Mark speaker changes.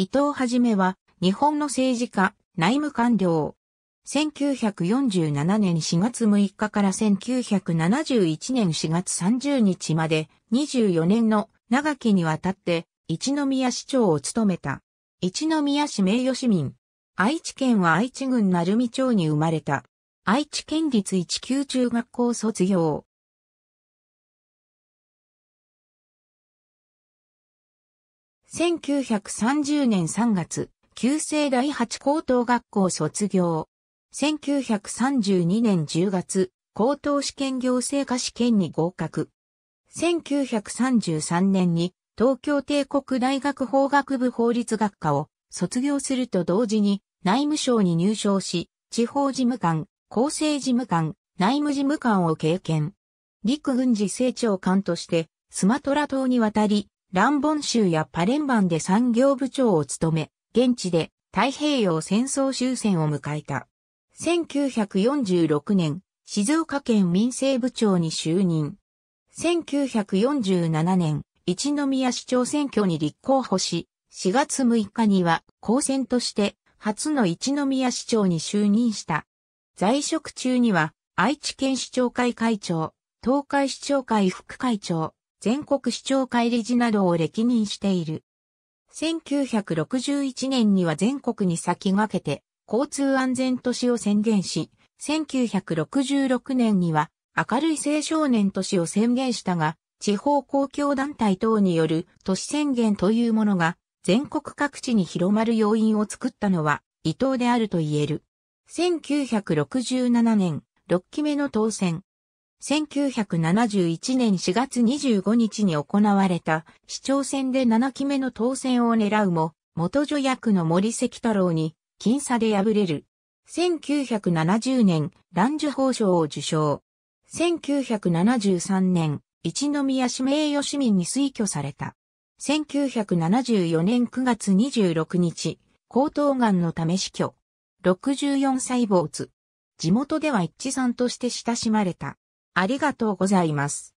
Speaker 1: 伊藤はじめは、日本の政治家、内務官僚。1947年4月6日から1971年4月30日まで24年の長きにわたって一宮市長を務めた。一宮市名誉市民。愛知県は愛知郡鳴海町に生まれた。愛知県立一級中学校卒業。
Speaker 2: 1930
Speaker 1: 年3月、旧制第八高等学校卒業。1932年10月、高等試験行政科試験に合格。1933年に東京帝国大学法学部法律学科を卒業すると同時に内務省に入省し、地方事務官、厚生事務官、内務事務官を経験。陸軍事政長官としてスマトラ島に渡り、ランボン州やパレンバンで産業部長を務め、現地で太平洋戦争終戦を迎えた。1946年、静岡県民政部長に就任。1947年、一宮市長選挙に立候補し、4月6日には公選として初の一宮市長に就任した。在職中には愛知県市長会会長、東海市長会副会長、全国市長会理事などを歴任している。1961年には全国に先駆けて交通安全都市を宣言し、1966年には明るい青少年都市を宣言したが、地方公共団体等による都市宣言というものが全国各地に広まる要因を作ったのは伊藤であると言える。1967年、6期目の当選、1971年4月25日に行われた市長選で7期目の当選を狙うも、元助役の森関太郎に、僅差で敗れる。1970年、乱受法賞を受賞。1973年、一宮市名誉市民に推挙された。1974年9月26日、喉頭がんのため死去。64歳坊地元では一致さんとして親しまれた。ありがとうございます。